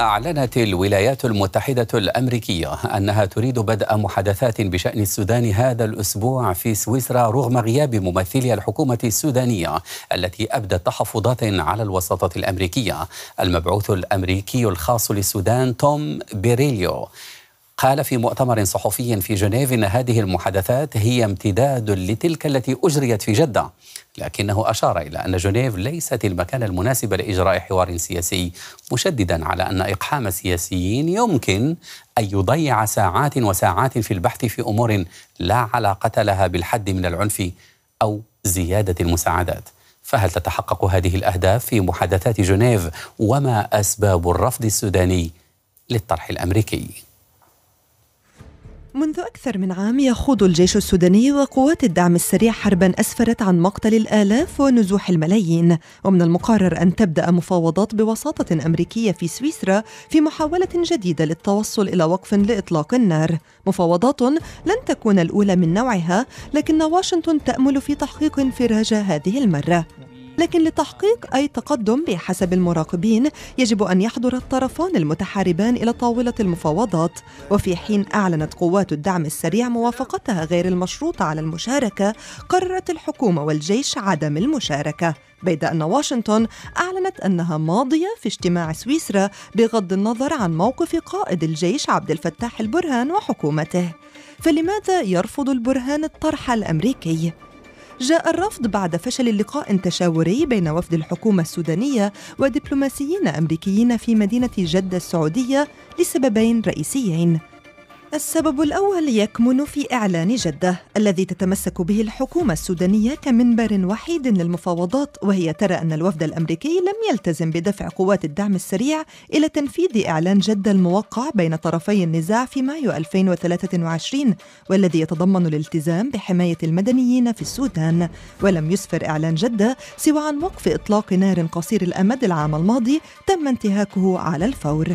أعلنت الولايات المتحدة الأمريكية أنها تريد بدء محادثات بشأن السودان هذا الأسبوع في سويسرا رغم غياب ممثلي الحكومة السودانية التي أبدت تحفظات على الوساطة الأمريكية المبعوث الأمريكي الخاص للسودان توم بيريليو قال في مؤتمر صحفي في جنيف ان هذه المحادثات هي امتداد لتلك التي اجريت في جده لكنه اشار الى ان جنيف ليست المكان المناسب لاجراء حوار سياسي مشددا على ان اقحام السياسيين يمكن ان يضيع ساعات وساعات في البحث في امور لا علاقه لها بالحد من العنف او زياده المساعدات فهل تتحقق هذه الاهداف في محادثات جنيف وما اسباب الرفض السوداني للطرح الامريكي منذ أكثر من عام يخوض الجيش السوداني وقوات الدعم السريع حربا أسفرت عن مقتل الآلاف ونزوح الملايين ومن المقرر أن تبدأ مفاوضات بوساطة أمريكية في سويسرا في محاولة جديدة للتوصل إلى وقف لإطلاق النار مفاوضات لن تكون الأولى من نوعها لكن واشنطن تأمل في تحقيق انفراج هذه المرة لكن لتحقيق أي تقدم بحسب المراقبين يجب أن يحضر الطرفان المتحاربان إلى طاولة المفاوضات وفي حين أعلنت قوات الدعم السريع موافقتها غير المشروطة على المشاركة قررت الحكومة والجيش عدم المشاركة بيد أن واشنطن أعلنت أنها ماضية في اجتماع سويسرا بغض النظر عن موقف قائد الجيش عبد الفتاح البرهان وحكومته فلماذا يرفض البرهان الطرح الأمريكي؟ جاء الرفض بعد فشل لقاء تشاوري بين وفد الحكومة السودانية ودبلوماسيين أمريكيين في مدينة جدة السعودية لسببين رئيسيين السبب الأول يكمن في إعلان جدة الذي تتمسك به الحكومة السودانية كمنبر وحيد للمفاوضات وهي ترى أن الوفد الأمريكي لم يلتزم بدفع قوات الدعم السريع إلى تنفيذ إعلان جدة الموقع بين طرفي النزاع في مايو 2023 والذي يتضمن الالتزام بحماية المدنيين في السودان ولم يسفر إعلان جدة سوى عن وقف إطلاق نار قصير الأمد العام الماضي تم انتهاكه على الفور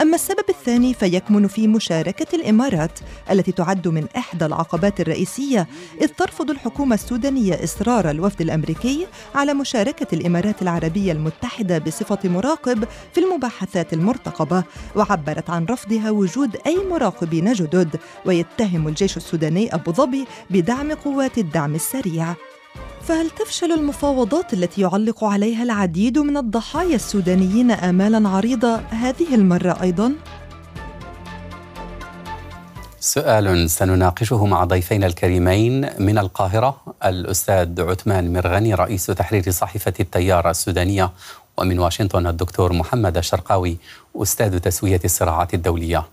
أما السبب الثاني فيكمن في مشاركة الإمارات التي تعد من إحدى العقبات الرئيسية إذ ترفض الحكومة السودانية إصرار الوفد الأمريكي على مشاركة الإمارات العربية المتحدة بصفة مراقب في المباحثات المرتقبة وعبرت عن رفضها وجود أي مراقبين جدد ويتهم الجيش السوداني أبو ظبي بدعم قوات الدعم السريع فهل تفشل المفاوضات التي يعلق عليها العديد من الضحايا السودانيين امالا عريضه هذه المره ايضا؟ سؤال سنناقشه مع ضيفينا الكريمين من القاهره الأستاذ عثمان مرغني رئيس تحرير صحيفة التيار السودانية ومن واشنطن الدكتور محمد الشرقاوي أستاذ تسوية الصراعات الدولية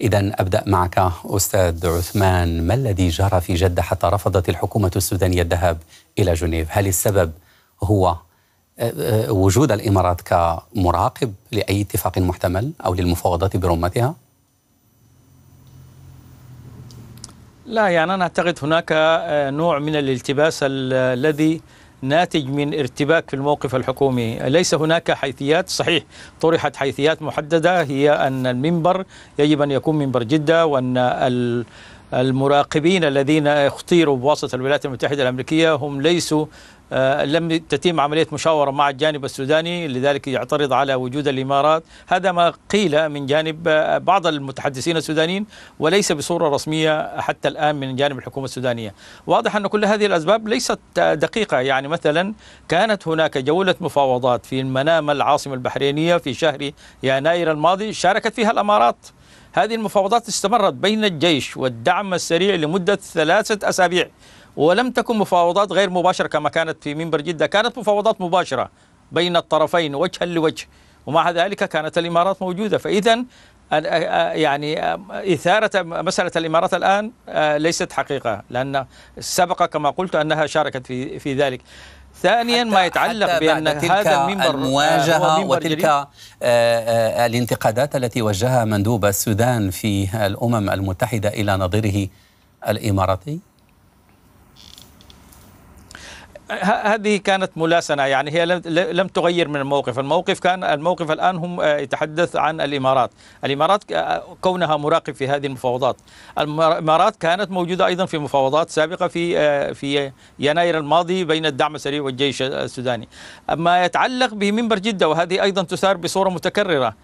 إذا أبدأ معك أستاذ عثمان ما الذي جرى في جدة حتى رفضت الحكومة السودانية الذهاب إلى جنيف هل السبب هو آه، آه، وجود الإمارات كمراقب لأي اتفاق محتمل أو للمفاوضات برمتها؟ لا يعني أنا أعتقد هناك آه، نوع من الالتباس الذي ناتج من ارتباك في الموقف الحكومي ليس هناك حيثيات صحيح طرحت حيثيات محددة هي أن المنبر يجب أن يكون منبر جدة وأن المراقبين الذين اختيروا بواسطة الولايات المتحدة الأمريكية هم ليسوا آه، لم تتم عملية مشاورة مع الجانب السوداني لذلك يعترض على وجود الإمارات هذا ما قيل من جانب آه، بعض المتحدثين السودانيين وليس بصورة رسمية حتى الآن من جانب الحكومة السودانية واضح أن كل هذه الأسباب ليست آه، دقيقة يعني مثلا كانت هناك جولة مفاوضات في المنامة العاصمة البحرينية في شهر يناير الماضي شاركت فيها الأمارات هذه المفاوضات استمرت بين الجيش والدعم السريع لمدة ثلاثة أسابيع ولم تكن مفاوضات غير مباشرة كما كانت في منبر جدة كانت مفاوضات مباشرة بين الطرفين وجها لوجه ومع ذلك كانت الإمارات موجودة فإذا يعني إثارة مسألة الإمارات الآن ليست حقيقة لأن سبق كما قلت أنها شاركت في في ذلك ثانيا ما يتعلق بأن هذا المنبر آه، المواجهة وتلك آآ آه، آه، الانتقادات التي وجهها مندوب السودان في الأمم المتحدة إلى نظيره الإماراتي هذه كانت ملاسنه يعني هي لم تغير من الموقف، الموقف كان الموقف الان هم آه، يتحدث عن الامارات، الامارات آه، كونها مراقب في هذه المفاوضات، الامارات كانت موجوده ايضا في مفاوضات سابقه في آه، في يناير الماضي بين الدعم السريع والجيش السوداني. اما يتعلق بمنبر جده وهذه ايضا تثار بصوره متكرره.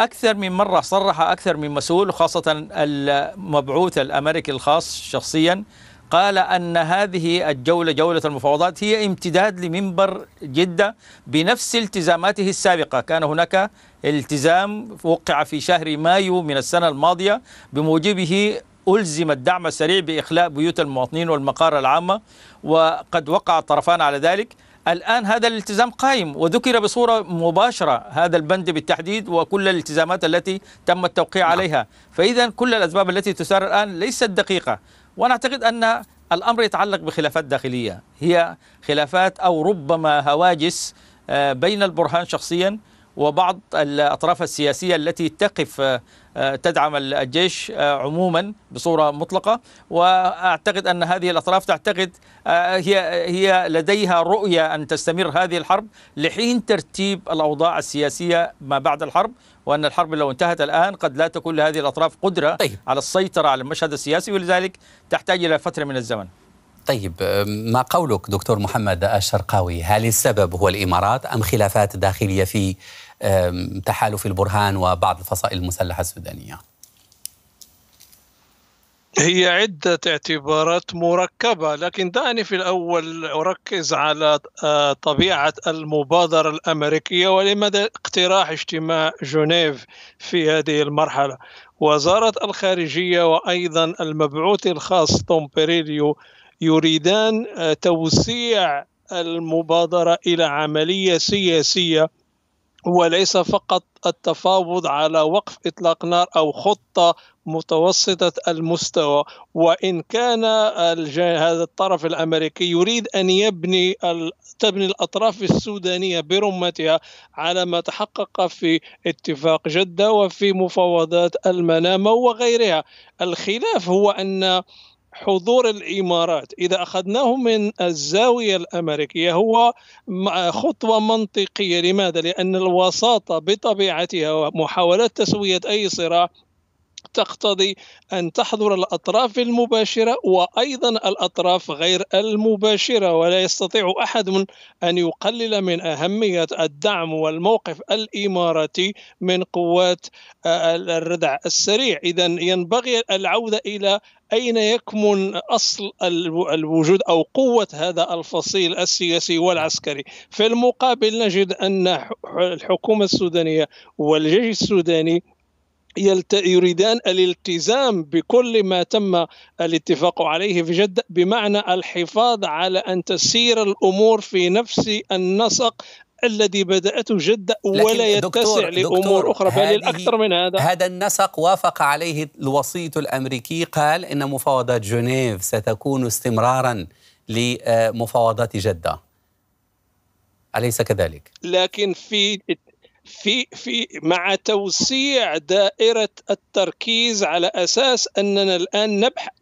أكثر من مرة صرح أكثر من مسؤول خاصة المبعوث الأمريكي الخاص شخصيا قال أن هذه الجولة جولة المفاوضات هي امتداد لمنبر جدة بنفس التزاماته السابقة كان هناك التزام وقع في شهر مايو من السنة الماضية بموجبه ألزم الدعم السريع بإخلاء بيوت المواطنين والمقارة العامة وقد وقع الطرفان على ذلك الآن هذا الالتزام قائم وذكر بصورة مباشرة هذا البند بالتحديد وكل الالتزامات التي تم التوقيع نعم. عليها فإذا كل الأسباب التي تسار الآن ليست دقيقة وأنا أعتقد أن الأمر يتعلق بخلافات داخلية هي خلافات أو ربما هواجس آه، بين البرهان شخصيا وبعض الأطراف السياسية التي تقف آه، تدعم الجيش آه، عموما بصورة مطلقة وأعتقد أن هذه الأطراف تعتقد هي هي لديها رؤية أن تستمر هذه الحرب لحين ترتيب الأوضاع السياسية ما بعد الحرب وأن الحرب لو انتهت الآن قد لا تكون لهذه الأطراف قدرة طيب. على السيطرة على المشهد السياسي ولذلك تحتاج إلى فترة من الزمن طيب ما قولك دكتور محمد الشرقاوي هل السبب هو الإمارات أم خلافات داخلية في تحالف البرهان وبعض الفصائل المسلحة السودانية؟ هي عدة اعتبارات مركبة لكن دعني في الأول أركز على آه، طبيعة المبادرة الأمريكية ولماذا اقتراح اجتماع جنيف في هذه المرحلة وزارة الخارجية وأيضا المبعوث الخاص توم بيريليو يريدان آه، توسيع المبادرة إلى عملية سياسية وليس فقط التفاوض على وقف اطلاق نار او خطه متوسطه المستوى وان كان هذا الطرف الامريكي يريد ان يبني تبني الاطراف السودانيه برمتها على ما تحقق في اتفاق جده وفي مفاوضات المنامه وغيرها الخلاف هو ان حضور الامارات اذا اخذناه من الزاويه الامريكيه هو خطوه منطقيه لماذا؟ لان الوساطه بطبيعتها ومحاوله تسويه اي صراع تقتضي أن تحضر الأطراف المباشرة وأيضا الأطراف غير المباشرة ولا يستطيع أحد من أن يقلل من أهمية الدعم والموقف الإماراتي من قوات آه، الردع السريع إذا ينبغي العودة إلى أين يكمن أصل الوجود أو قوة هذا الفصيل السياسي والعسكري في المقابل نجد أن الحكومة السودانية والجيش السوداني يلت... يريدان الالتزام بكل ما تم الاتفاق عليه في جدة بمعنى الحفاظ على أن تسير الأمور في نفس النسق الذي بدأته جدة ولا يتسع لأمور أخرى بل الأكثر من هذا هذا النسق وافق عليه الوسيط الأمريكي قال إن مفاوضات جنيف ستكون استمرارا لمفاوضات جدة أليس كذلك؟ لكن في في في مع توسيع دائره التركيز على اساس اننا الان نبحث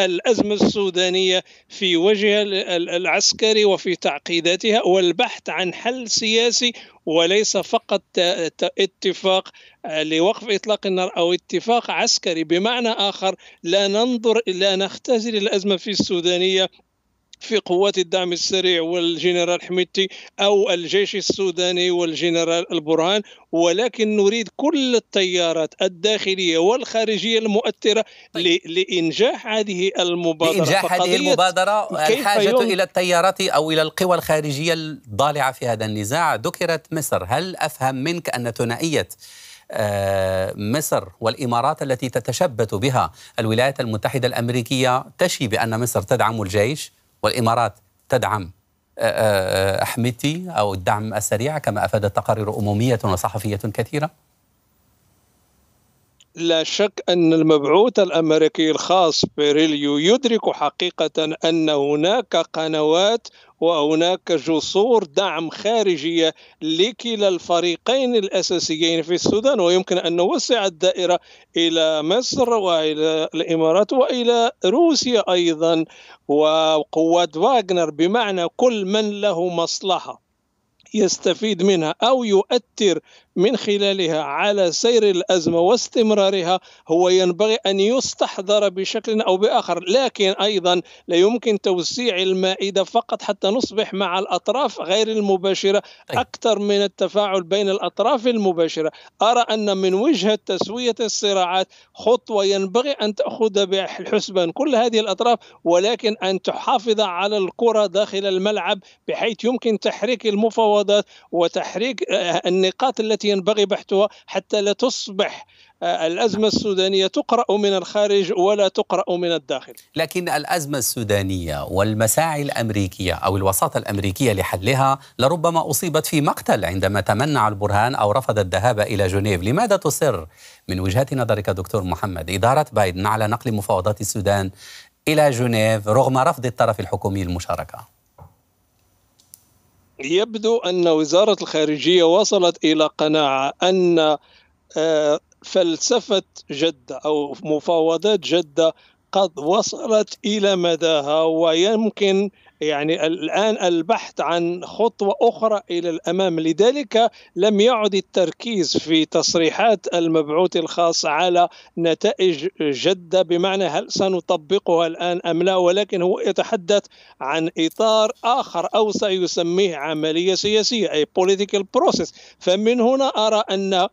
الأزمة السودانية في وجهها العسكري وفي تعقيداتها والبحث عن حل سياسي وليس فقط اتفاق آه، لوقف إطلاق النار أو اتفاق عسكري بمعنى آخر لا ننظر لا نختزل الأزمة في السودانية في قوات الدعم السريع والجنرال حميدتي أو الجيش السوداني والجنرال البرهان ولكن نريد كل التيارات الداخلية والخارجية المؤثرة طيب. لإنجاح هذه المبادرة لإنجاح هذه المبادرة الحاجة إلى التيارات أو إلى القوى الخارجية الضالعة في هذا النزاع ذكرت مصر هل أفهم منك أن ثنائية آه، مصر والامارات التي تتشبث بها الولايات المتحده الامريكيه تشي بان مصر تدعم الجيش والإمارات تدعم آه، آه، آه، أحمتي أو الدعم السريع كما أفادت تقارير أمومية وصحفية كثيرة لا شك أن المبعوث الأمريكي الخاص بريليو يدرك حقيقة أن هناك قنوات وهناك جسور دعم خارجية لكلا الفريقين الأساسيين في السودان ويمكن أن نوسع الدائرة إلى مصر وإلى الإمارات وإلى روسيا أيضا وقوات واغنر بمعنى كل من له مصلحة يستفيد منها أو يؤثر من خلالها على سير الازمه واستمرارها هو ينبغي ان يستحضر بشكل او باخر، لكن ايضا لا يمكن توسيع المائده فقط حتى نصبح مع الاطراف غير المباشره اكثر من التفاعل بين الاطراف المباشره، ارى ان من وجهه تسويه الصراعات خطوه ينبغي ان تاخذ بالحسبان كل هذه الاطراف ولكن ان تحافظ على الكره داخل الملعب بحيث يمكن تحريك المفاوضات وتحريك آه، النقاط التي التي ينبغي بحثها حتى لا تصبح آه، الأزمة السودانية تقرأ من الخارج ولا تقرأ من الداخل لكن الأزمة السودانية والمساعي الأمريكية أو الوساطة الأمريكية لحلها لربما أصيبت في مقتل عندما تمنع البرهان أو رفض الذهاب إلى جنيف لماذا تصر من وجهة نظرك دكتور محمد إدارة بايدن على نقل مفاوضات السودان إلى جنيف رغم رفض الطرف الحكومي المشاركة يبدو أن وزارة الخارجية وصلت إلى قناعة أن آه، فلسفة جدة أو مفاوضات جدة قد وصلت إلى مداها ويمكن يعني الآن البحث عن خطوة أخرى إلى الأمام لذلك لم يعد التركيز في تصريحات المبعوث الخاص على نتائج جدة بمعنى هل سنطبقها الآن أم لا ولكن هو يتحدث عن إطار آخر أو سيسميه عملية سياسية أي political process فمن هنا أرى أن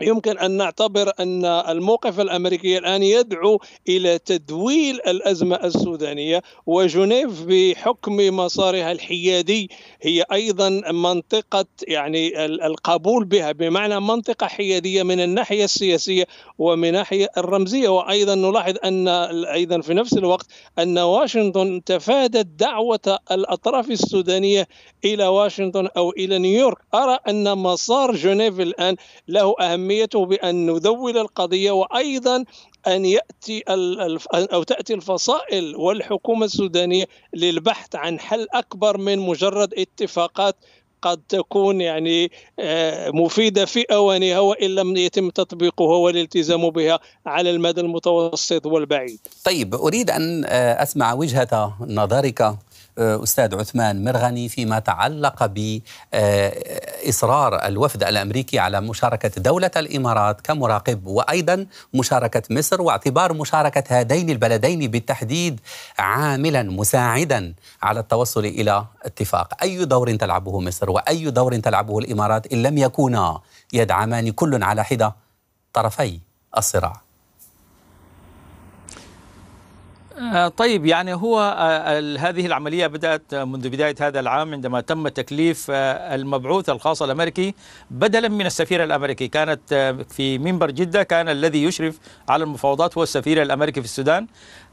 يمكن ان نعتبر ان الموقف الامريكي الان يدعو الى تدويل الازمه السودانيه وجنيف بحكم مسارها الحيادي هي ايضا منطقه يعني القبول بها بمعنى منطقه حياديه من الناحيه السياسيه ومن الناحيه الرمزيه وايضا نلاحظ ان ايضا في نفس الوقت ان واشنطن تفادت دعوه الاطراف السودانيه الى واشنطن او الى نيويورك ارى ان مسار جنيف الان له اهميه أهميته بأن نذول القضية وأيضا أن يأتي أو تأتي الفصائل والحكومة السودانية للبحث عن حل أكبر من مجرد اتفاقات قد تكون يعني آه، مفيده في اوانها وان لم يتم تطبيقها والالتزام بها على المدى المتوسط والبعيد. طيب اريد ان آه، اسمع وجهه نظرك أستاذ عثمان مرغني فيما تعلق بإصرار الوفد الأمريكي على مشاركة دولة الإمارات كمراقب وأيضا مشاركة مصر واعتبار مشاركة هذين البلدين بالتحديد عاملا مساعدا على التوصل إلى اتفاق أي دور تلعبه مصر وأي دور تلعبه الإمارات إن لم يكونا يدعمان كل على حدة طرفي الصراع آه، طيب يعني هو آه، هذه العملية بدأت منذ بداية هذا العام عندما تم تكليف آه، المبعوث الخاص الأمريكي بدلا من السفير الأمريكي كانت في منبر جدة كان الذي يشرف على المفاوضات هو السفير الأمريكي في السودان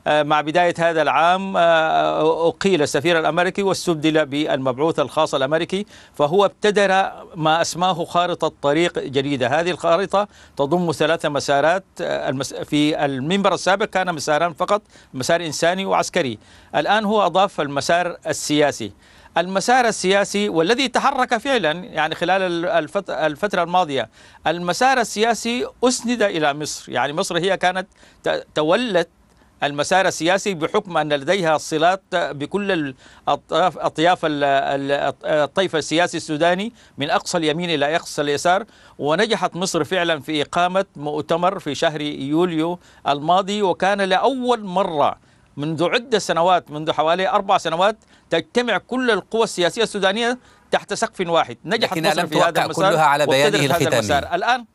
آه، مع بداية هذا العام آه، آه، أقيل السفير الأمريكي واستبدل بالمبعوث الخاص الأمريكي فهو ابتدر ما أسماه خارطة طريق جديدة هذه الخارطة تضم ثلاث مسارات في المنبر السابق كان مساران فقط مسار إنساني وعسكري الآن هو أضاف المسار السياسي المسار السياسي والذي تحرك فعلا يعني خلال الفترة الماضية المسار السياسي أسند إلى مصر يعني مصر هي كانت تولت المسار السياسي بحكم أن لديها صلات بكل أطياف الطيف السياسي السوداني من أقصى اليمين إلى أقصى اليسار ونجحت مصر فعلا في إقامة مؤتمر في شهر يوليو الماضي وكان لأول مرة منذ عدة سنوات منذ حوالي أربع سنوات تجتمع كل القوى السياسية السودانية تحت سقف واحد نجحت مصر في هذا المسار كلها على بيانه الختامي الآن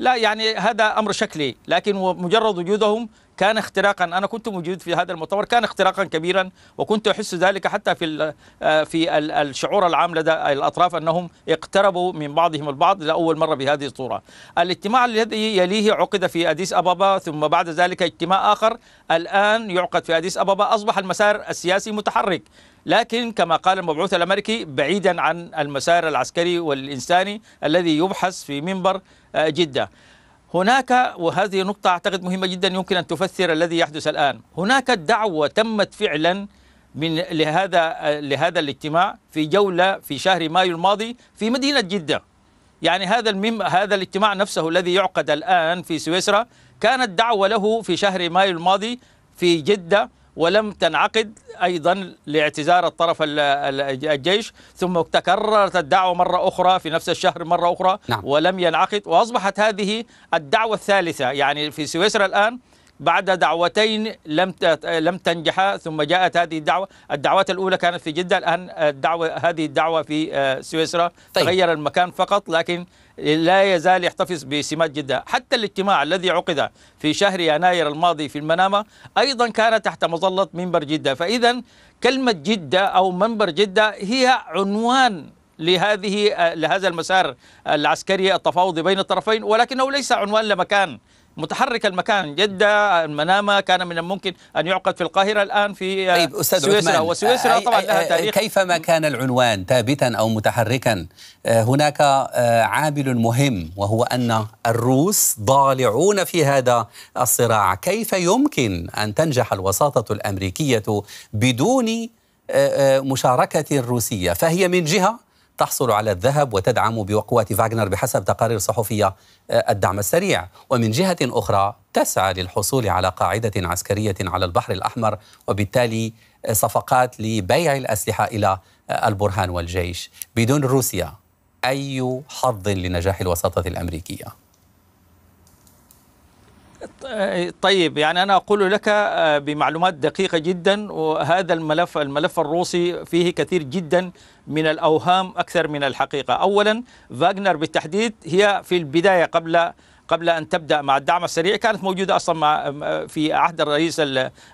لا يعني هذا أمر شكلي لكن مجرد وجودهم كان اختراقا انا كنت موجود في هذا المؤتمر كان اختراقا كبيرا وكنت احس ذلك حتى في آه، في الشعور العام لدى الاطراف انهم اقتربوا من بعضهم البعض لاول مره بهذه الصوره. الاجتماع الذي يليه عقد في اديس ابابا ثم بعد ذلك اجتماع اخر الان يعقد في اديس ابابا اصبح المسار السياسي متحرك لكن كما قال المبعوث الأمريكي بعيدا عن المسار العسكري والإنساني الذي يبحث في منبر آه، جدة هناك وهذه نقطة أعتقد مهمة جدا يمكن أن تفسر الذي يحدث الآن هناك دعوة تمت فعلا من لهذا آه، لهذا الاجتماع في جولة في شهر مايو الماضي في مدينة جدة يعني هذا المم هذا الاجتماع نفسه الذي يعقد الآن في سويسرا كانت دعوة له في شهر مايو الماضي في جدة ولم تنعقد أيضا لاعتذار الطرف الجيش ثم تكررت الدعوة مرة أخرى في نفس الشهر مرة أخرى نعم. ولم ينعقد وأصبحت هذه الدعوة الثالثة يعني في سويسرا الآن بعد دعوتين لم لم تنجحا ثم جاءت هذه الدعوه، الدعوات الاولى كانت في جده الان الدعوه هذه الدعوه في آه، سويسرا طيب. تغير المكان فقط لكن لا يزال يحتفظ بسمات جده، حتى الاجتماع الذي عقد في شهر يناير الماضي في المنامه ايضا كان تحت مظله منبر جده، فاذا كلمه جده او منبر جده هي عنوان لهذه آه، لهذا المسار آه، العسكري التفاوضي بين الطرفين ولكنه ليس عنوان لمكان متحرك المكان جدة المنامة كان من الممكن أن يعقد في القاهرة الآن في آه، طيب أستاذ سويسرا عثمان. آه، وسويسرا طبعا آه، لها تاريخ كيفما كان العنوان ثابتا أو متحركا هناك عامل مهم وهو أن الروس ضالعون في هذا الصراع كيف يمكن أن تنجح الوساطة الأمريكية بدون مشاركة الروسية فهي من جهة تحصل على الذهب وتدعم بقوات فاغنر بحسب تقارير صحفية آه، الدعم السريع ومن جهة أخرى تسعى للحصول على قاعدة عسكرية على البحر الأحمر وبالتالي آه، صفقات لبيع الأسلحة إلى آه، البرهان والجيش بدون روسيا أي حظ لنجاح الوساطة الأمريكية طيب يعني أنا أقول لك آه، بمعلومات دقيقة جدا وهذا الملف الملف الروسي فيه كثير جدا من الأوهام أكثر من الحقيقة أولا فاغنر بالتحديد هي في البداية قبل قبل ان تبدا مع الدعم السريع كانت موجوده اصلا مع آه، في عهد الرئيس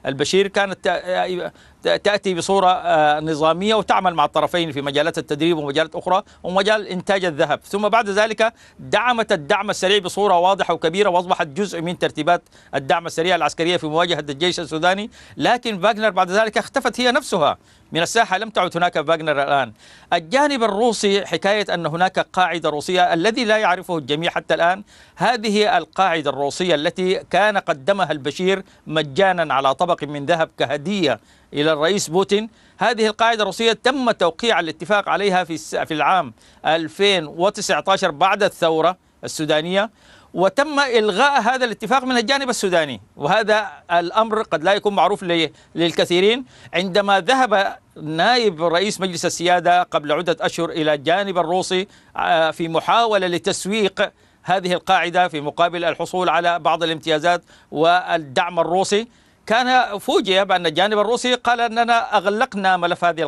البشير كانت آه، تأتي بصورة آه، نظامية وتعمل مع الطرفين في مجالات التدريب ومجالات أخرى ومجال إنتاج الذهب ثم بعد ذلك دعمت الدعم السريع بصورة واضحة وكبيرة وأصبحت جزء من ترتيبات الدعم السريع العسكرية في مواجهة الجيش السوداني لكن فاغنر بعد ذلك اختفت هي نفسها من الساحة لم تعد هناك فاغنر الآن الجانب الروسي حكاية أن هناك قاعدة روسية الذي لا يعرفه الجميع حتى الآن هذه القاعدة الروسية التي كان قدمها البشير مجانا على طبق من ذهب كهدية إلى الرئيس بوتين هذه القاعدة الروسية تم توقيع الاتفاق عليها في في العام 2019 بعد الثورة السودانية وتم إلغاء هذا الاتفاق من الجانب السوداني وهذا الأمر قد لا يكون معروف للكثيرين عندما ذهب نائب رئيس مجلس السيادة قبل عدة أشهر إلى الجانب الروسي في محاولة لتسويق هذه القاعدة في مقابل الحصول على بعض الامتيازات والدعم الروسي كان فوجئ بأن الجانب الروسي قال أننا أغلقنا ملف هذه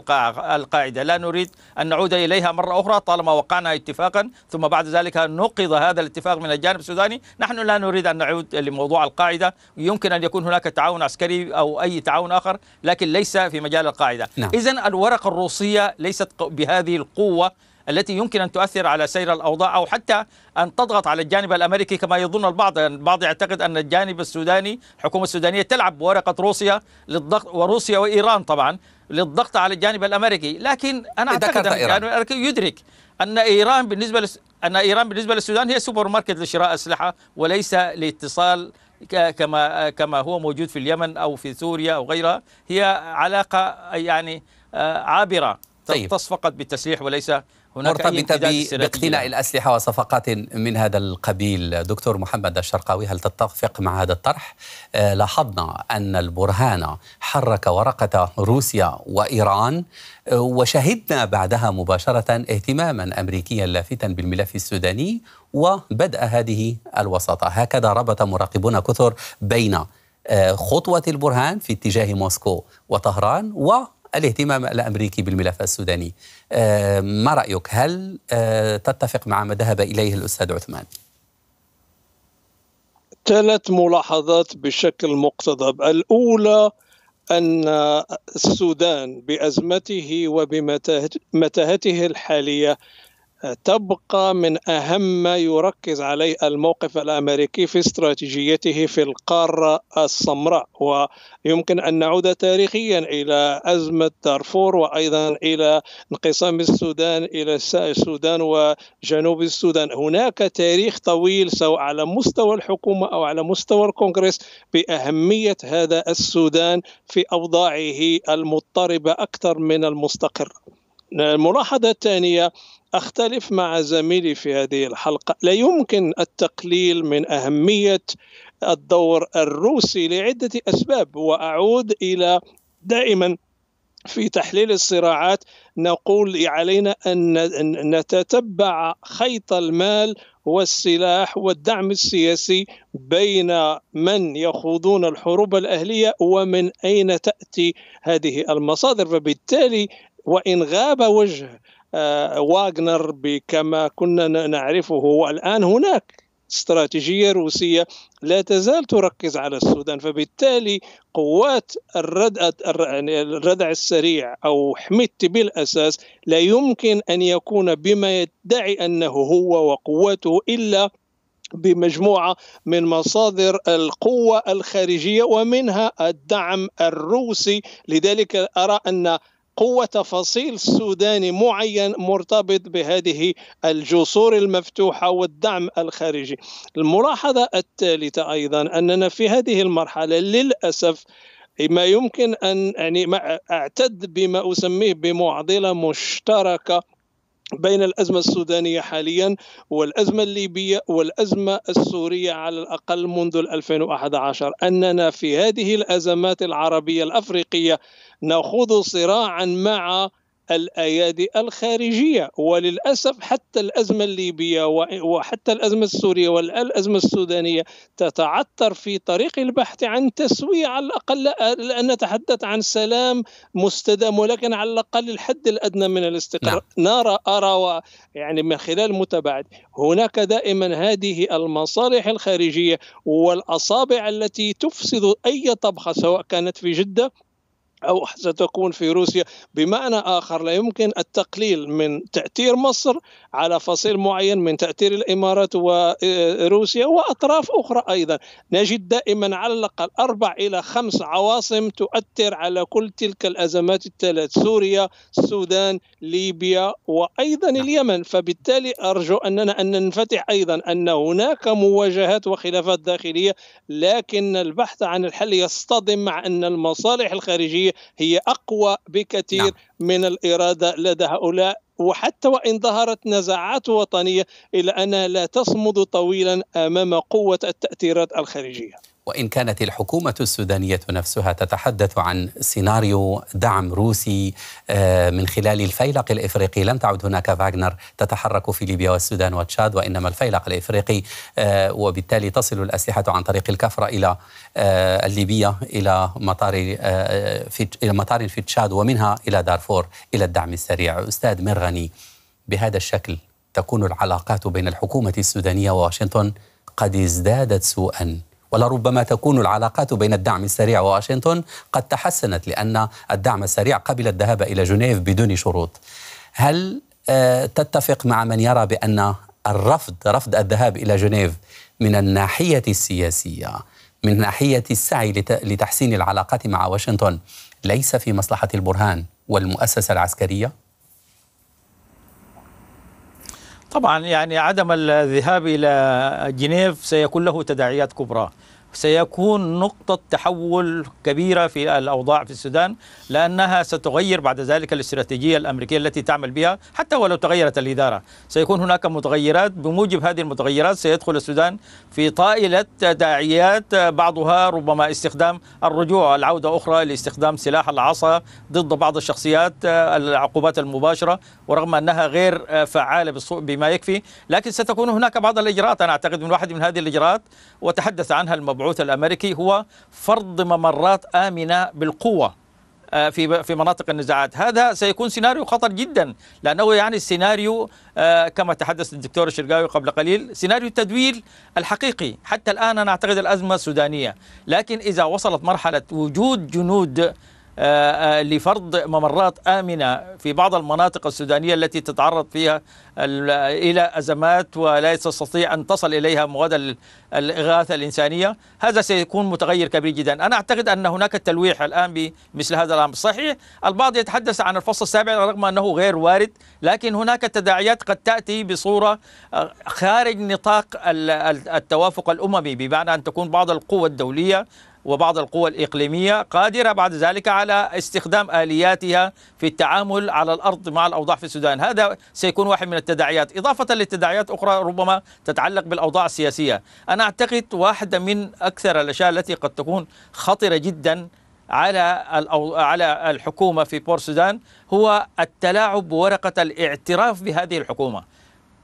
القاعدة لا نريد أن نعود إليها مرة أخرى طالما وقعنا اتفاقا ثم بعد ذلك نقض هذا الاتفاق من الجانب السوداني نحن لا نريد أن نعود لموضوع القاعدة يمكن أن يكون هناك تعاون عسكري أو أي تعاون آخر لكن ليس في مجال القاعدة نعم. إذا الورقة الروسية ليست بهذه القوة التي يمكن أن تؤثر على سير الأوضاع أو حتى أن تضغط على الجانب الأمريكي كما يظن البعض البعض يعتقد أن الجانب السوداني الحكومة السودانية تلعب بورقة روسيا للضغط وروسيا وإيران طبعا للضغط على الجانب الأمريكي لكن أنا أعتقد أن الجانب الأمريكي يدرك أن إيران بالنسبة لس... أن إيران بالنسبة للسودان هي سوبر ماركت لشراء أسلحة وليس لاتصال كما كما هو موجود في اليمن او في سوريا او غيرها هي علاقه يعني آه، عابره طيب. تصفقت بالتسليح وليس مرتبطة باقتناء الأسلحة وصفقات من هذا القبيل دكتور محمد الشرقاوي هل تتفق مع هذا الطرح؟ آه، لاحظنا أن البرهان حرك ورقة روسيا وإيران آه، وشهدنا بعدها مباشرة اهتماما أمريكيا لافتا بالملف السوداني وبدأ هذه الوساطة هكذا ربط مراقبون كثر بين آه، خطوة البرهان في اتجاه موسكو وطهران الاهتمام الامريكي بالملف السوداني. آه، ما رايك؟ هل آه، تتفق مع ما ذهب اليه الاستاذ عثمان؟ ثلاث ملاحظات بشكل مقتضب، الاولى ان السودان بازمته وبمتاهته الحاليه تبقى من أهم ما يركز عليه الموقف الأمريكي في استراتيجيته في القارة السمراء ويمكن أن نعود تاريخيا إلى أزمة دارفور وأيضا إلى انقسام السودان إلى السودان وجنوب السودان هناك تاريخ طويل سواء على مستوى الحكومة أو على مستوى الكونغرس بأهمية هذا السودان في أوضاعه المضطربة أكثر من المستقرة الملاحظة الثانية اختلف مع زميلي في هذه الحلقه لا يمكن التقليل من اهميه الدور الروسي لعده اسباب واعود الى دائما في تحليل الصراعات نقول علينا ان نتتبع خيط المال والسلاح والدعم السياسي بين من يخوضون الحروب الاهليه ومن اين تاتي هذه المصادر فبالتالي وان غاب وجه آه، واغنر كما كنا نعرفه والآن هناك استراتيجية روسية لا تزال تركز على السودان فبالتالي قوات الردع, يعني الردع السريع أو حميتي بالأساس لا يمكن أن يكون بما يدعي أنه هو وقوته إلا بمجموعه من مصادر القوه الخارجيه ومنها الدعم الروسي لذلك ارى ان قوة تفاصيل سوداني معين مرتبط بهذه الجسور المفتوحة والدعم الخارجي الملاحظة الثالثة أيضا أننا في هذه المرحلة للأسف ما يمكن ان يعني اعتد بما اسميه بمعضله مشتركه بين الأزمة السودانية حاليا والأزمة الليبية والأزمة السورية على الأقل منذ 2011 أننا في هذه الأزمات العربية الأفريقية نخوض صراعا مع الايادي الخارجيه وللاسف حتى الازمه الليبيه وحتى الازمه السوريه والازمه السودانيه تتعثر في طريق البحث عن تسويه على الاقل لان نتحدث عن سلام مستدام ولكن على الاقل الحد الادنى من الاستقرار نعم. نرى ارى يعني من خلال متابعه هناك دائما هذه المصالح الخارجيه والاصابع التي تفسد اي طبخه سواء كانت في جده أو ستكون في روسيا بمعنى آخر لا يمكن التقليل من تأثير مصر على فصيل معين من تأثير الإمارات وروسيا وأطراف أخرى أيضا نجد دائما على الأقل أربع إلى خمس عواصم تؤثر على كل تلك الأزمات الثلاث سوريا السودان ليبيا وأيضا نعم. اليمن فبالتالي أرجو أننا أن ننفتح أيضا أن هناك مواجهات وخلافات داخلية لكن البحث عن الحل يصطدم مع أن المصالح الخارجية السورية هي أقوى بكثير نعم. من الإرادة لدى هؤلاء وحتى وإن ظهرت نزاعات وطنية إلا أنها لا تصمد طويلا أمام قوة التأثيرات الخارجية وإن كانت الحكومة السودانية نفسها تتحدث عن سيناريو دعم روسي آه، من خلال الفيلق الإفريقي لم تعد هناك فاغنر تتحرك في ليبيا والسودان وتشاد وإنما الفيلق الإفريقي آه، وبالتالي تصل الأسلحة عن طريق الكفرة إلى آه، الليبية إلى مطار في إلى مطار في تشاد ومنها إلى دارفور إلى الدعم السريع أستاذ مرغني بهذا الشكل تكون العلاقات بين الحكومة السودانية وواشنطن قد ازدادت سوءا ولربما تكون العلاقات بين الدعم السريع وواشنطن قد تحسنت لأن الدعم السريع قبل الذهاب إلى جنيف بدون شروط هل آه، تتفق مع من يرى بأن الرفض رفض الذهاب إلى جنيف من الناحية السياسية من ناحية السعي لتحسين العلاقات مع واشنطن ليس في مصلحة البرهان والمؤسسة العسكرية؟ طبعا يعني عدم الذهاب إلى جنيف سيكون له تداعيات كبرى سيكون نقطة تحول كبيرة في الأوضاع في السودان لأنها ستغير بعد ذلك الاستراتيجية الأمريكية التي تعمل بها حتى ولو تغيرت الإدارة سيكون هناك متغيرات بموجب هذه المتغيرات سيدخل السودان في طائلة تداعيات بعضها ربما استخدام الرجوع العودة أخرى لاستخدام سلاح العصا ضد بعض الشخصيات العقوبات المباشرة ورغم أنها غير فعالة بما يكفي لكن ستكون هناك بعض الإجراءات أنا أعتقد من واحد من هذه الإجراءات وتحدث عنها المب... المبعوث الامريكي هو فرض ممرات امنه بالقوه آه، في في مناطق النزاعات هذا سيكون سيناريو خطر جدا لانه يعني سيناريو آه، كما تحدث الدكتور الشرقاوي قبل قليل سيناريو التدوير الحقيقي حتى الان انا اعتقد الازمه السودانيه لكن اذا وصلت مرحله وجود جنود آه، آه، لفرض ممرات آمنة في بعض المناطق السودانية التي تتعرض فيها إلى أزمات ولا تستطيع أن تصل إليها مواد الإغاثة الإنسانية هذا سيكون متغير كبير جدا أنا أعتقد أن هناك تلويح الآن بمثل هذا الأمر صحيح البعض يتحدث عن الفصل السابع رغم أنه غير وارد لكن هناك تداعيات قد تأتي بصورة آه، خارج نطاق التوافق الأممي بمعنى أن تكون بعض القوى الدولية وبعض القوى الإقليمية قادرة بعد ذلك على استخدام آلياتها في التعامل على الأرض مع الأوضاع في السودان هذا سيكون واحد من التداعيات إضافة لتداعيات أخرى ربما تتعلق بالأوضاع السياسية أنا أعتقد واحدة من أكثر الأشياء التي قد تكون خطرة جدا على على الحكومة في بور السودان هو التلاعب بورقة الاعتراف بهذه الحكومة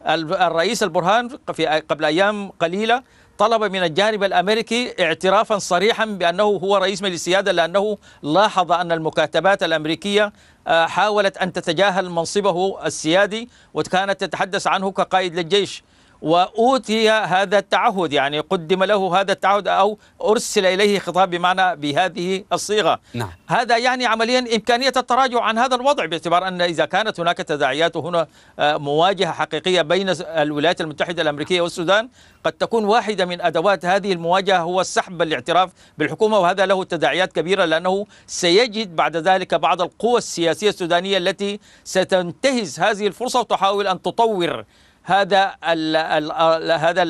الرئيس البرهان في قبل أيام قليلة طلب من الجانب الأمريكي اعترافا صريحا بأنه هو رئيس مجلس السيادة لأنه لاحظ أن المكاتبات الأمريكية آه، حاولت أن تتجاهل منصبه السيادي وكانت تتحدث عنه كقائد للجيش وأوتي هذا التعهد يعني قدم له هذا التعهد أو أرسل إليه خطاب بمعنى بهذه الصيغة نعم. هذا يعني عمليا إمكانية التراجع عن هذا الوضع باعتبار أن إذا كانت هناك تداعيات وهنا آه، مواجهة حقيقية بين الولايات المتحدة الأمريكية والسودان قد تكون واحدة من أدوات هذه المواجهة هو سحب الاعتراف بالحكومة وهذا له تداعيات كبيرة لأنه سيجد بعد ذلك بعض القوى السياسية السودانية التي ستنتهز هذه الفرصة وتحاول أن تطور هذا الـ الـ هذا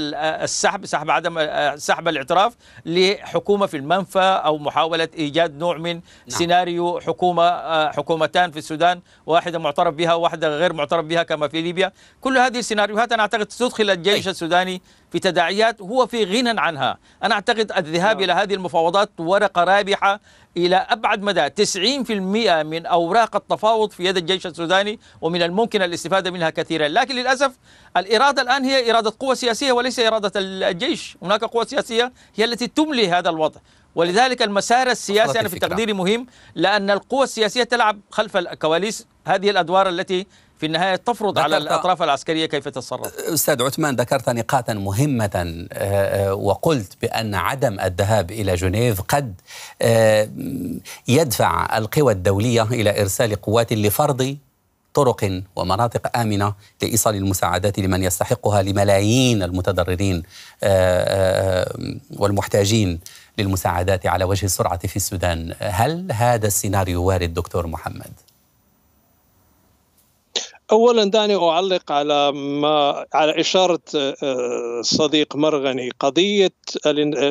السحب سحب عدم سحب الاعتراف لحكومه في المنفى او محاوله ايجاد نوع من نعم. سيناريو حكومه حكومتان في السودان واحده معترف بها وواحده غير معترف بها كما في ليبيا كل هذه السيناريوهات انا اعتقد تدخل الجيش طيب. السوداني في تداعيات هو في غنى عنها أنا أعتقد الذهاب نعم. إلى هذه المفاوضات ورقة رابحة إلى أبعد مدى 90% من أوراق التفاوض في يد الجيش السوداني ومن الممكن الاستفادة منها كثيرا لكن للأسف الإرادة الآن هي إرادة قوة سياسية وليس إرادة الجيش هناك قوة سياسية هي التي تملي هذا الوضع ولذلك المسار السياسي أنا في تقديري مهم لأن القوى السياسية تلعب خلف الكواليس هذه الأدوار التي في النهاية تفرض على الأطراف العسكرية كيف تتصرف أستاذ عثمان ذكرت نقاطا مهمة آه، آه، وقلت بأن عدم الذهاب إلى جنيف قد آه، يدفع القوى الدولية إلى إرسال قوات لفرض طرق ومناطق آمنة لإيصال المساعدات لمن يستحقها لملايين المتضررين والمحتاجين للمساعدات على وجه السرعة في السودان هل هذا السيناريو وارد دكتور محمد؟ اولا دعني اعلق على ما على اشاره الصديق آه، مرغني قضيه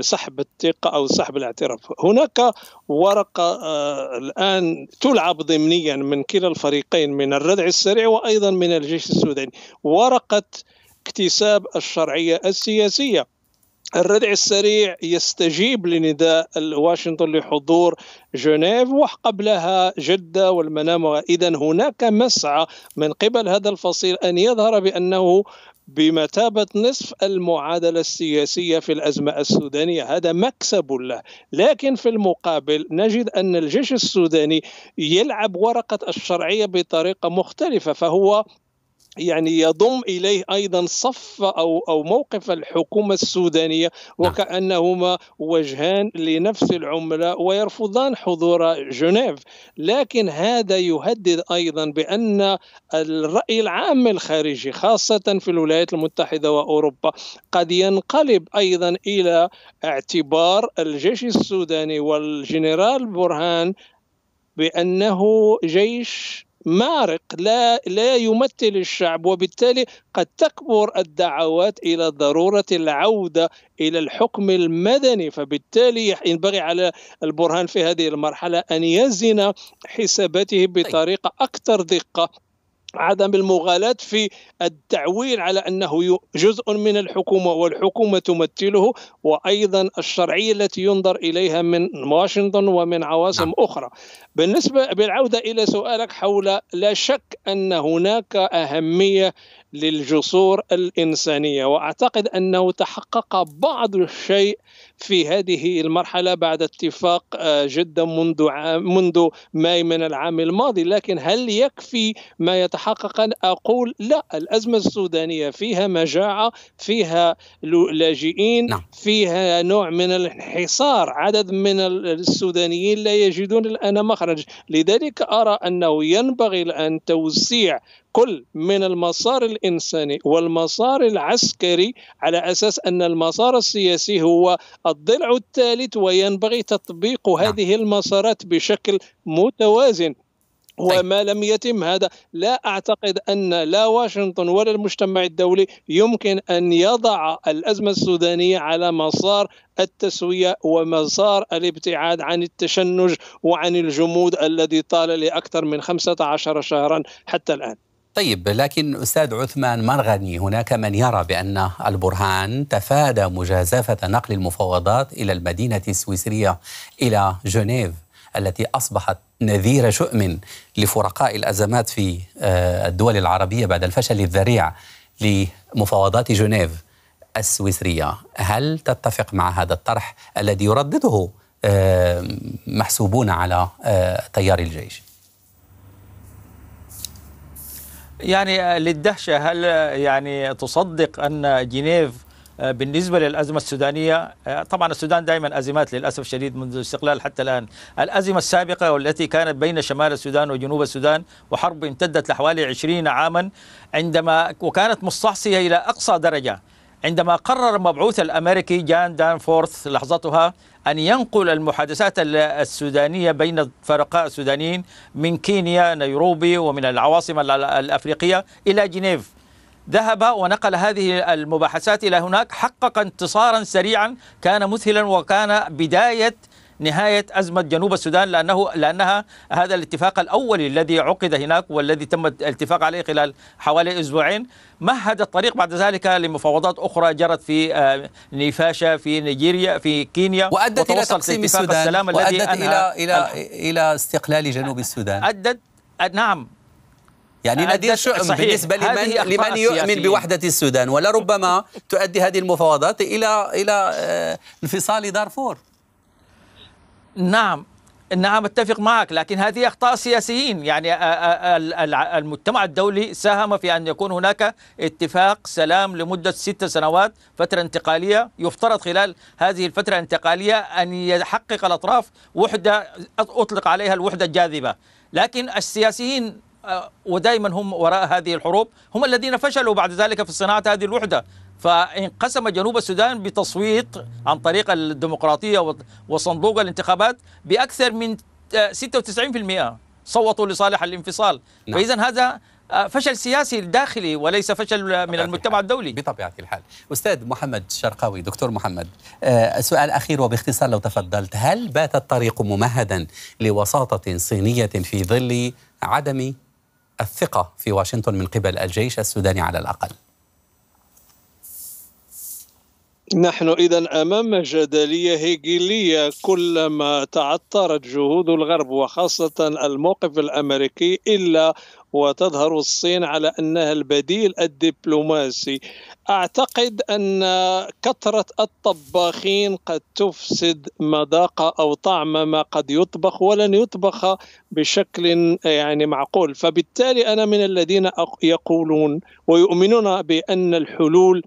سحب الثقه او سحب الاعتراف هناك ورقه آه، الان تلعب ضمنيا من كلا الفريقين من الردع السريع وايضا من الجيش السوداني ورقه اكتساب الشرعيه السياسيه الردع السريع يستجيب لنداء واشنطن لحضور جنيف وقبلها جدة والمنامة إذا هناك مسعى من قبل هذا الفصيل أن يظهر بأنه بمثابة نصف المعادلة السياسية في الأزمة السودانية هذا مكسب له لكن في المقابل نجد أن الجيش السوداني يلعب ورقة الشرعية بطريقة مختلفة فهو يعني يضم اليه ايضا صف او او موقف الحكومه السودانيه نعم. وكانهما وجهان لنفس العمله ويرفضان حضور جنيف لكن هذا يهدد ايضا بان الراي العام الخارجي خاصه في الولايات المتحده واوروبا قد ينقلب ايضا الى اعتبار الجيش السوداني والجنرال برهان بانه جيش مارق لا لا يمثل الشعب وبالتالي قد تكبر الدعوات الى ضروره العوده الى الحكم المدني فبالتالي ينبغي على البرهان في هذه المرحله ان يزن حساباته طيب. بطريقه اكثر دقه عدم المغالاة في التعويل على أنه جزء من الحكومة والحكومة تمثله وأيضا الشرعية التي ينظر إليها من واشنطن ومن عواصم نعم. أخرى بالنسبة بالعودة إلى سؤالك حول لا شك أن هناك أهمية للجسور الإنسانية وأعتقد أنه تحقق بعض الشيء في هذه المرحلة بعد اتفاق آه، جدة منذ عام منذ ماي من العام الماضي لكن هل يكفي ما يتحقق أقول لا الأزمة السودانية فيها مجاعة فيها لاجئين نعم. فيها نوع من الانحصار عدد من السودانيين لا يجدون الآن مخرج المخرج لذلك أرى أنه ينبغي الآن توسيع كل من المسار الانساني والمسار العسكري على اساس ان المسار السياسي هو الضلع الثالث وينبغي تطبيق نعم. هذه المسارات بشكل متوازن طيب. وما لم يتم هذا لا اعتقد ان لا واشنطن ولا المجتمع الدولي يمكن ان يضع الازمه السودانيه على مسار التسويه ومسار الابتعاد عن التشنج وعن الجمود الذي طال لاكثر من 15 شهرا حتى الان. طيب لكن استاذ عثمان مرغني هناك من يرى بان البرهان تفادى مجازفه نقل المفاوضات الى المدينه السويسريه الى جنيف التي أصبحت نذير شؤم لفرقاء الأزمات في آه، الدول العربية بعد الفشل الذريع لمفاوضات جنيف السويسرية هل تتفق مع هذا الطرح الذي يردده آه، محسوبون على آه، تيار الجيش يعني للدهشة هل يعني تصدق أن جنيف آه، بالنسبة للأزمة السودانية آه، طبعا السودان دائما أزمات للأسف الشديد منذ الاستقلال حتى الآن الأزمة السابقة والتي كانت بين شمال السودان وجنوب السودان وحرب امتدت لحوالي 20 عاما عندما وكانت مستعصية إلى أقصى درجة عندما قرر المبعوث الأمريكي جان دانفورث لحظتها أن ينقل المحادثات السودانية بين الفرقاء السودانيين من كينيا نيروبي ومن العواصم الأفريقية إلى جنيف ذهب ونقل هذه المباحثات إلى هناك حقق انتصارا سريعا كان مثلا وكان بداية نهاية أزمة جنوب السودان لأنه لأنها هذا الاتفاق الأولي الذي عقد هناك والذي تم الاتفاق عليه خلال حوالي أسبوعين مهد الطريق بعد ذلك لمفاوضات أخرى جرت في آه، نيفاشا في نيجيريا في كينيا وأدت إلى تقسيم السودان وأدت إلى إلى إلى استقلال جنوب السودان أدت نعم يعني نادير شؤم صحيح. بالنسبة لمن, لمن يؤمن بوحدة السودان ولربما تؤدي هذه المفاوضات إلى إلى آه، انفصال دارفور نعم نعم اتفق معك لكن هذه اخطاء سياسيين يعني آه، آه، المجتمع الدولي ساهم في ان يكون هناك اتفاق سلام لمده ست سنوات فتره انتقاليه يفترض خلال هذه الفتره الانتقاليه ان يحقق الاطراف وحده اطلق عليها الوحده الجاذبه لكن السياسيين آه، ودائما هم وراء هذه الحروب هم الذين فشلوا بعد ذلك في صناعة هذه الوحدة فانقسم جنوب السودان بتصويت عن طريق الديمقراطية وصندوق الانتخابات بأكثر من 96% آه، صوتوا لصالح الانفصال نعم. فإذا هذا آه، فشل سياسي داخلي وليس فشل من المجتمع الدولي بطبيعة الحال أستاذ محمد شرقاوي دكتور محمد سؤال أخير وباختصار لو تفضلت هل بات الطريق ممهدا لوساطة صينية في ظل عدم الثقة في واشنطن من قبل الجيش السوداني على الأقل نحن اذا امام جدليه هيجيليه كلما تعثرت جهود الغرب وخاصه الموقف الامريكي الا وتظهر الصين على انها البديل الدبلوماسي اعتقد ان كثره الطباخين قد تفسد مذاق او طعم ما قد يطبخ ولن يطبخ بشكل يعني معقول فبالتالي انا من الذين يقولون ويؤمنون بان الحلول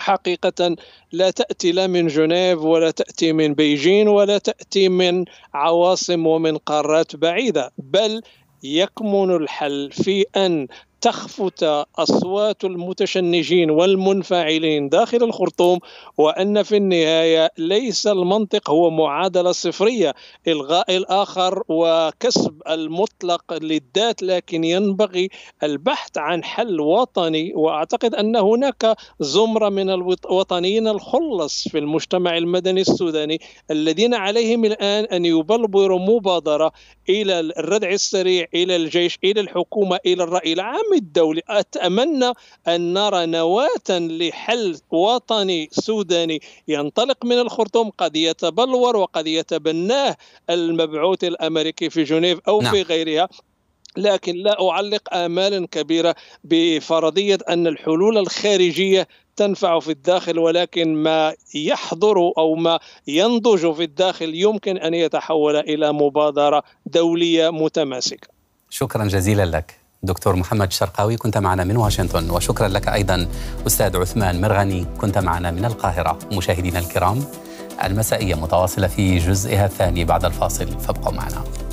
حقيقة لا تأتي لا من جنيف ولا تأتي من بيجين ولا تأتي من عواصم ومن قارات بعيدة بل يكمن الحل في أن تخفت اصوات المتشنجين والمنفعلين داخل الخرطوم وان في النهايه ليس المنطق هو معادله صفريه الغاء الاخر وكسب المطلق للذات لكن ينبغي البحث عن حل وطني واعتقد ان هناك زمره من الوطنيين الخلص في المجتمع المدني السوداني الذين عليهم الان ان يبلبروا مبادره الى الردع السريع الى الجيش الى الحكومه الى الراي العام الحكم الدولي أتمنى أن نرى نواة لحل وطني سوداني ينطلق من الخرطوم قد يتبلور وقد يتبناه المبعوث الأمريكي في جنيف أو نعم. في غيرها لكن لا أعلق آمالا كبيرة بفرضية أن الحلول الخارجية تنفع في الداخل ولكن ما يحضر او ما ينضج في الداخل يمكن ان يتحول الى مبادره دوليه متماسكه. شكرا جزيلا لك. دكتور محمد شرقاوي كنت معنا من واشنطن وشكرا لك أيضا أستاذ عثمان مرغني كنت معنا من القاهرة مشاهدينا الكرام المسائية متواصلة في جزئها الثاني بعد الفاصل فابقوا معنا